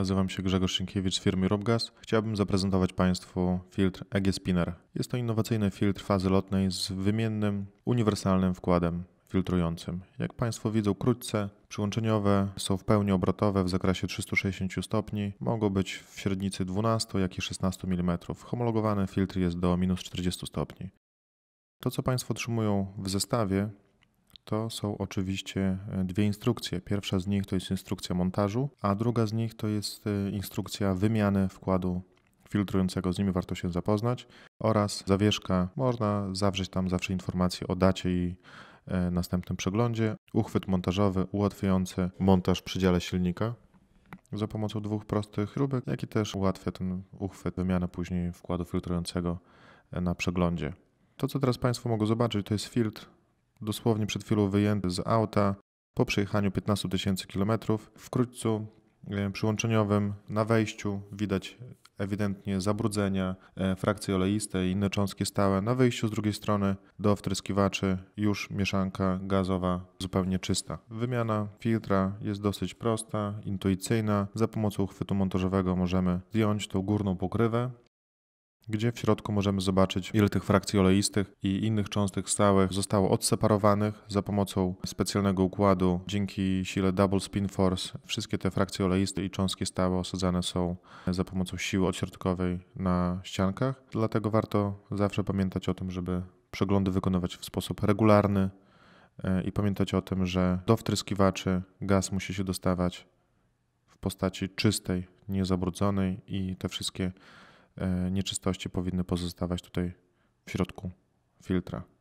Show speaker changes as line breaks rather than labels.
Nazywam się Grzegorz Szynkiewicz z firmy Robgas. Chciałbym zaprezentować Państwu filtr EG Spinner. Jest to innowacyjny filtr fazy lotnej z wymiennym, uniwersalnym wkładem filtrującym. Jak Państwo widzą, krótce przyłączeniowe są w pełni obrotowe w zakresie 360 stopni, mogą być w średnicy 12, jak i 16 mm. Homologowany filtr jest do minus 40 stopni. To, co Państwo otrzymują w zestawie, to są oczywiście e, dwie instrukcje. Pierwsza z nich to jest instrukcja montażu, a druga z nich to jest e, instrukcja wymiany wkładu filtrującego, z nimi warto się zapoznać, oraz zawieszka. Można zawrzeć tam zawsze informacje o dacie i e, następnym przeglądzie. Uchwyt montażowy ułatwiający montaż przy dziale silnika za pomocą dwóch prostych śrubek, jak i też ułatwia ten uchwyt wymianę później wkładu filtrującego na przeglądzie. To, co teraz Państwo mogą zobaczyć, to jest filtr dosłownie przed chwilą wyjęty z auta po przejechaniu 15 tysięcy kilometrów. wkrótce e, przyłączeniowym na wejściu widać ewidentnie zabrudzenia, e, frakcje oleiste i inne cząstki stałe. Na wyjściu z drugiej strony do wtryskiwaczy już mieszanka gazowa zupełnie czysta. Wymiana filtra jest dosyć prosta, intuicyjna. Za pomocą chwytu montażowego możemy zdjąć tą górną pokrywę gdzie w środku możemy zobaczyć, ile tych frakcji oleistych i innych cząstek stałych zostało odseparowanych za pomocą specjalnego układu. Dzięki sile Double Spin Force wszystkie te frakcje oleiste i cząstki stałe osadzane są za pomocą siły odśrodkowej na ściankach. Dlatego warto zawsze pamiętać o tym, żeby przeglądy wykonywać w sposób regularny e, i pamiętać o tym, że do wtryskiwaczy gaz musi się dostawać w postaci czystej, niezabrudzonej i te wszystkie E, nieczystości powinny pozostawać tutaj w środku filtra.